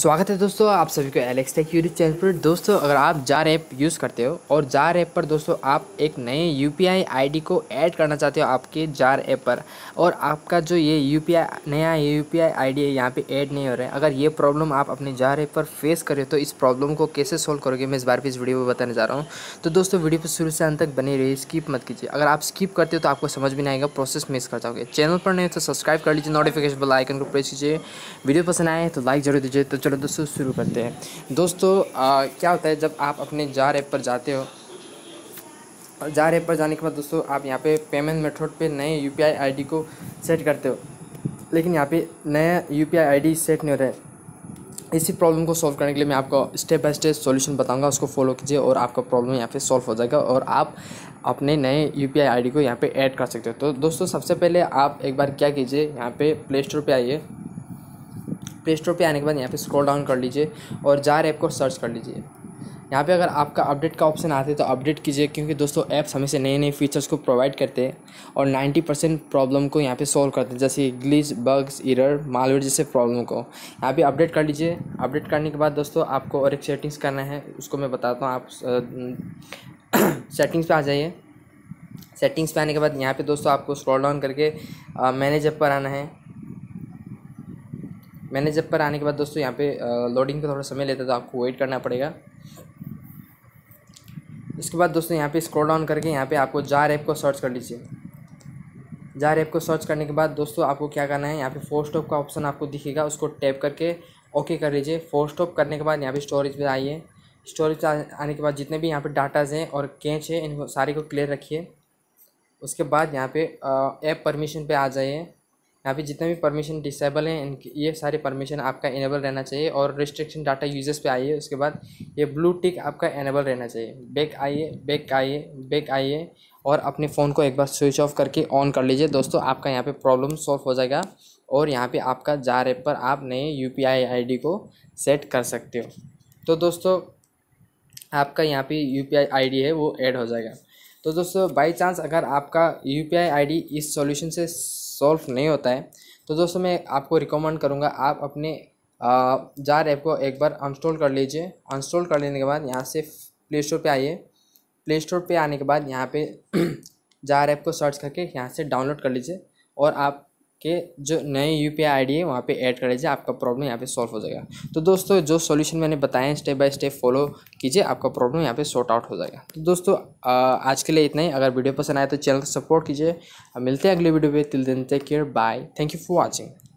स्वागत है दोस्तों आप सभी को एलेक्स टेक यूट्यूब चैनल पर दोस्तों अगर आप जार ऐप यूज़ करते हो और जार ऐप पर दोस्तों आप एक नए यू पी को ऐड करना चाहते हो आपके जार ऐप पर और आपका जो ये यू नया आई डी है यहाँ पे ऐड नहीं हो रहा है अगर ये प्रॉब्लम आप अपने जार ऐप पर फेस करें तो इस प्रॉब्लम को कैसे सोल्व करोगे मैं इस बार भी इस वीडियो में बताने जा रहा हूँ तो दोस्तों वीडियो पर शुरू से अंत तक बनी रही स्किप मत कीजिए अगर आप स्किप करते हो तो आपको समझ भी नहीं आएगा प्रोसेस मिस कर जाओगे चैनल पर नहीं तो सब्सक्राइब कर लीजिए नोटिफिकेशन बेल आइकन को प्रेस कीजिए वीडियो पसंद आए तो लाइक जरूर दीजिए तो करो दोस्तों शुरू करते हैं दोस्तों आ, क्या होता है जब आप अपने जार ऐप पर जाते हो और जार ऐप पर जाने के बाद दोस्तों आप यहाँ पे पेमेंट मेथड पे नए यू पी को सेट करते हो लेकिन यहाँ पे नया यू पी सेट नहीं हो रहा है इसी प्रॉब्लम को सॉल्व करने के लिए मैं आपको स्टेप बाय स्टेप सॉल्यूशन बताऊंगा उसको फॉलो कीजिए और आपका प्रॉब्लम यहाँ पे सॉल्व हो जाएगा और आप अपने नए यू पी आई को यहाँ पे ऐड कर सकते हो तो दोस्तों सबसे पहले आप एक बार क्या कीजिए यहाँ पे प्ले स्टोर पर आइए प्ले स्टोर पर आने के बाद यहाँ पे स्क्रॉल डाउन कर लीजिए और जार ऐप को सर्च कर लीजिए यहाँ पे अगर आपका अपडेट का ऑप्शन आता है तो अपडेट कीजिए क्योंकि दोस्तों ऐप्स हमेशा नए नए फीचर्स को प्रोवाइड करते हैं और 90 परसेंट प्रॉब्लम को यहाँ पे सॉल्व करते हैं जैसे ग्लिच बग्स इरर मालवेयर जैसे प्रॉब्लम को यहाँ पे अपडेट कर लीजिए अपडेट करने के बाद दोस्तों आपको और एक सेटिंग्स करना है उसको मैं बताता हूँ आप सेटिंग्स पर आ जाइए सेटिंग्स पर आने के बाद यहाँ पर दोस्तों आपको स्क्रॉल डाउन करके मैनेज ऐप पर आना है मैंने जब पर आने के बाद दोस्तों यहाँ पे लोडिंग पे थोड़ा समय लेता तो आपको वेट करना पड़ेगा इसके बाद दोस्तों यहाँ पे स्क्रॉल डाउन करके यहाँ पे आपको जार ऐप को सर्च कर लीजिए जार ऐप को सर्च करने के बाद दोस्तों आपको क्या करना है यहाँ पे फोर स्टॉप का ऑप्शन आपको दिखेगा उसको टैप करके ओके कर लीजिए फोर स्टॉप करने के बाद यहाँ पे स्टोरेज पर आइए स्टोरेज आने के बाद जितने भी यहाँ पे डाटाज हैं और कैच है इनको सारे को क्लियर रखिए उसके बाद यहाँ पे ऐप परमिशन पे आ जाइए यहाँ पे जितने भी परमिशन डिसेबल हैं इनकी ये सारे परमिशन आपका इनेबल रहना चाहिए और रिस्ट्रिक्शन डाटा यूजर्स पे आइए उसके बाद ये ब्लू टिक आपका इनेबल रहना चाहिए बैक आइए बैक आइए बैक आइए और अपने फ़ोन को एक बार स्विच ऑफ करके ऑन कर लीजिए दोस्तों आपका यहाँ पे प्रॉब्लम सॉल्व हो जाएगा और यहाँ पर आपका जार ऐप पर आप नए यू पी को सेट कर सकते हो तो दोस्तों आपका यहाँ पे यू पी है वो एड हो जाएगा तो दोस्तों बाई चांस अगर आपका यू पी इस सोल्यूशन से सॉल्व नहीं होता है तो दोस्तों मैं आपको रिकमेंड करूँगा आप अपने जार ऐप को एक बार अनस्टॉल कर लीजिए अनस्टॉल कर लेने के बाद यहाँ से प्ले स्टोर पर आइए प्ले स्टोर पर आने के बाद यहाँ पे जार ऐप को सर्च करके यहाँ से डाउनलोड कर लीजिए और आप के जो नए यू पी आई है वहाँ पे ऐड कर लीजिए आपका प्रॉब्लम यहाँ पे सॉल्व हो जाएगा तो दोस्तों जो सॉल्यूशन मैंने बताए हैं स्टेप बाय स्टेप फॉलो कीजिए आपका प्रॉब्लम यहाँ पे सॉर्ट आउट हो जाएगा तो दोस्तों आज के लिए इतना ही अगर वीडियो पसंद आए तो चैनल को सपोर्ट कीजिए मिलते हैं अगले वीडियो पे till then take care bye thank you for watching